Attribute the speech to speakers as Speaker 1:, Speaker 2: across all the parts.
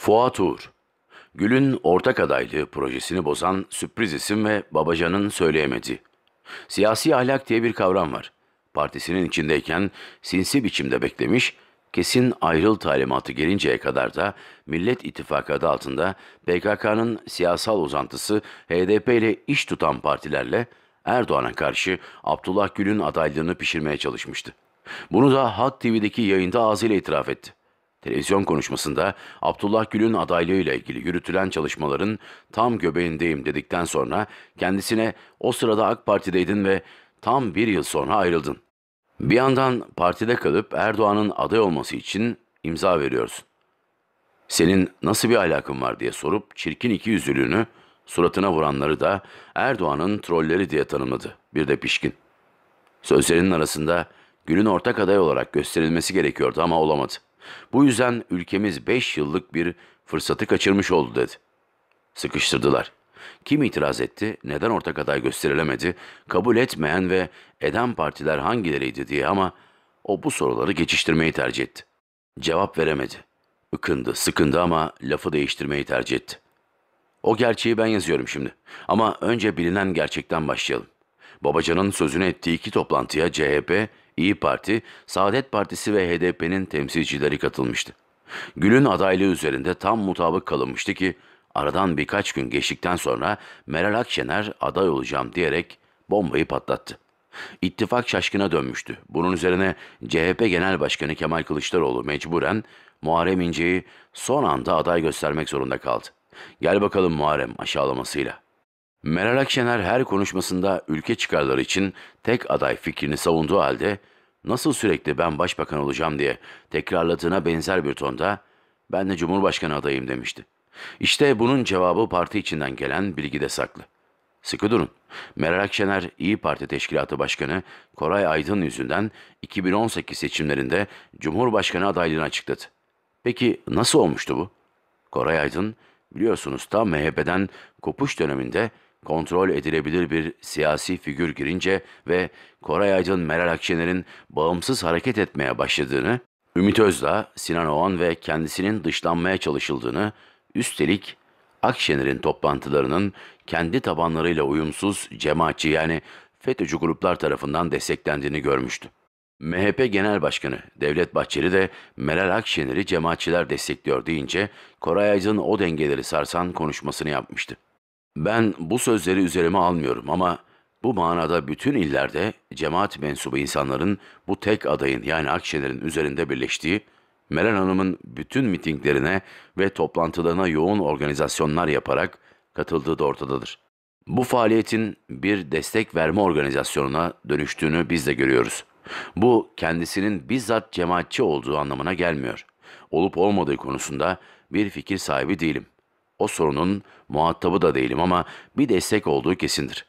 Speaker 1: Fuat Uğur, Gül'ün ortak adaylığı projesini bozan sürpriz isim ve Babacan'ın söyleyemedi. Siyasi ahlak diye bir kavram var. Partisinin içindeyken sinsi biçimde beklemiş, kesin ayrıl talimatı gelinceye kadar da Millet İttifakı adı altında PKK'nın siyasal uzantısı HDP ile iş tutan partilerle Erdoğan'a karşı Abdullah Gül'ün adaylığını pişirmeye çalışmıştı. Bunu da Halk TV'deki yayında ağzıyla itiraf etti. Televizyon konuşmasında Abdullah Gül'ün adaylığıyla ilgili yürütülen çalışmaların tam göbeğindeyim dedikten sonra kendisine o sırada AK Parti'deydin ve tam bir yıl sonra ayrıldın. Bir yandan partide kalıp Erdoğan'ın aday olması için imza veriyorsun. Senin nasıl bir alakın var diye sorup çirkin iki yüzlülüğünü suratına vuranları da Erdoğan'ın trolleri diye tanımladı. Bir de pişkin. Sözlerinin arasında Gül'ün ortak aday olarak gösterilmesi gerekiyordu ama olamadı. Bu yüzden ülkemiz beş yıllık bir fırsatı kaçırmış oldu dedi. Sıkıştırdılar. Kim itiraz etti, neden ortak aday gösterilemedi, kabul etmeyen ve eden partiler hangileriydi diye ama o bu soruları geçiştirmeyi tercih etti. Cevap veremedi. Ikındı, sıkındı ama lafı değiştirmeyi tercih etti. O gerçeği ben yazıyorum şimdi. Ama önce bilinen gerçekten başlayalım. Babacan'ın sözünü ettiği iki toplantıya CHP İyi Parti, Saadet Partisi ve HDP'nin temsilcileri katılmıştı. Gül'ün adaylığı üzerinde tam mutabık kalınmıştı ki aradan birkaç gün geçtikten sonra Meral Akşener aday olacağım diyerek bombayı patlattı. İttifak şaşkına dönmüştü. Bunun üzerine CHP Genel Başkanı Kemal Kılıçdaroğlu mecburen Muharrem İnce'yi son anda aday göstermek zorunda kaldı. Gel bakalım Muharrem aşağılamasıyla. Meral Akşener her konuşmasında ülke çıkarları için tek aday fikrini savunduğu halde nasıl sürekli ben başbakan olacağım diye tekrarladığına benzer bir tonda ben de cumhurbaşkanı adayım demişti. İşte bunun cevabı parti içinden gelen bilgide saklı. Sıkı durun. Meral Akşener İyi Parti Teşkilatı Başkanı Koray Aydın yüzünden 2018 seçimlerinde Cumhurbaşkanı adaylığını açıkladı. Peki nasıl olmuştu bu? Koray Aydın biliyorsunuz da MHP'den kopuş döneminde kontrol edilebilir bir siyasi figür girince ve Koray Aydın Meral Akşener'in bağımsız hareket etmeye başladığını, Ümit Özdağ, Sinan Oğan ve kendisinin dışlanmaya çalışıldığını, üstelik Akşener'in toplantılarının kendi tabanlarıyla uyumsuz cemaatçi yani FETÖ'cü gruplar tarafından desteklendiğini görmüştü. MHP Genel Başkanı Devlet Bahçeli de Meral Akşener'i cemaatçiler destekliyor deyince Koray Aydın o dengeleri sarsan konuşmasını yapmıştı. Ben bu sözleri üzerime almıyorum ama bu manada bütün illerde cemaat mensubu insanların bu tek adayın yani Akşener'in üzerinde birleştiği, Meral Hanım'ın bütün mitinglerine ve toplantılarına yoğun organizasyonlar yaparak katıldığı da ortadadır. Bu faaliyetin bir destek verme organizasyonuna dönüştüğünü biz de görüyoruz. Bu kendisinin bizzat cemaatçi olduğu anlamına gelmiyor. Olup olmadığı konusunda bir fikir sahibi değilim o sorunun muhatabı da değilim ama bir destek olduğu kesindir.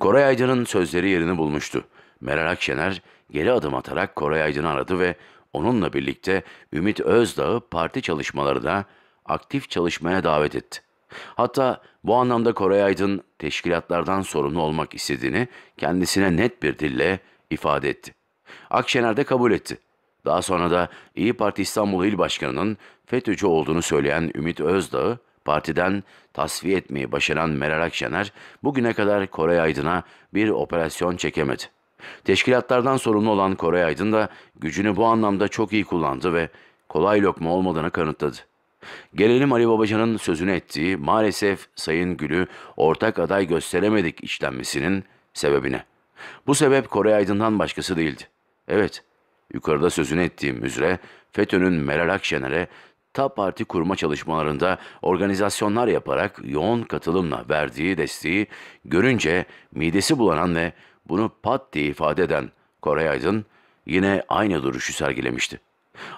Speaker 1: Koray Aydın'ın sözleri yerini bulmuştu. Meral Akşener geri adım atarak Koray Aydın'ı aradı ve onunla birlikte Ümit Özdağ'ı parti çalışmalarına aktif çalışmaya davet etti. Hatta bu anlamda Koray Aydın teşkilatlardan sorumlu olmak istediğini kendisine net bir dille ifade etti. Akşener de kabul etti. Daha sonra da İyi Parti İstanbul İl Başkanı'nın FETÖ'cü olduğunu söyleyen Ümit Özdağ'ı partiden tasfiye etmeyi başaran Meral Akşener bugüne kadar Koray Aydın'a bir operasyon çekemedi. Teşkilatlardan sorumlu olan Koray Aydın da gücünü bu anlamda çok iyi kullandı ve kolay lokma olmadığını kanıtladı. Gelelim Ali Babacan'ın sözünü ettiği maalesef Sayın Gül'ü ortak aday gösteremedik işlenmesinin sebebine. Bu sebep Koray Aydın'dan başkası değildi. Evet, yukarıda sözünü ettiğim üzere FETÖ'nün Meral Akşener'e hatta parti kurma çalışmalarında organizasyonlar yaparak yoğun katılımla verdiği desteği görünce midesi bulanan ve bunu pat diye ifade eden Koray Aydın yine aynı duruşu sergilemişti.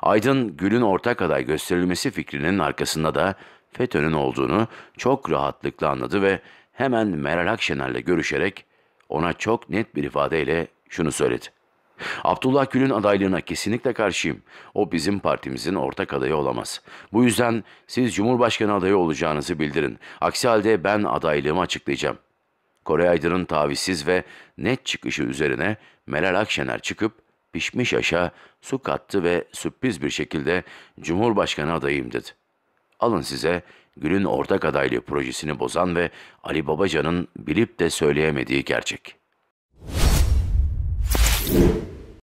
Speaker 1: Aydın, Gül'ün ortak aday gösterilmesi fikrinin arkasında da FETÖ'nün olduğunu çok rahatlıkla anladı ve hemen Meral Akşener'le görüşerek ona çok net bir ifadeyle şunu söyledi. Abdullah Gül'ün adaylığına kesinlikle karşıyım. O bizim partimizin ortak adayı olamaz. Bu yüzden siz Cumhurbaşkanı adayı olacağınızı bildirin. Aksi halde ben adaylığımı açıklayacağım. Kore Aydın'ın tavizsiz ve net çıkışı üzerine Meral Akşener çıkıp pişmiş aşa su kattı ve sürpriz bir şekilde Cumhurbaşkanı adayım dedi. Alın size Gül'ün ortak adaylığı projesini bozan ve Ali Babacan'ın bilip de söyleyemediği gerçek.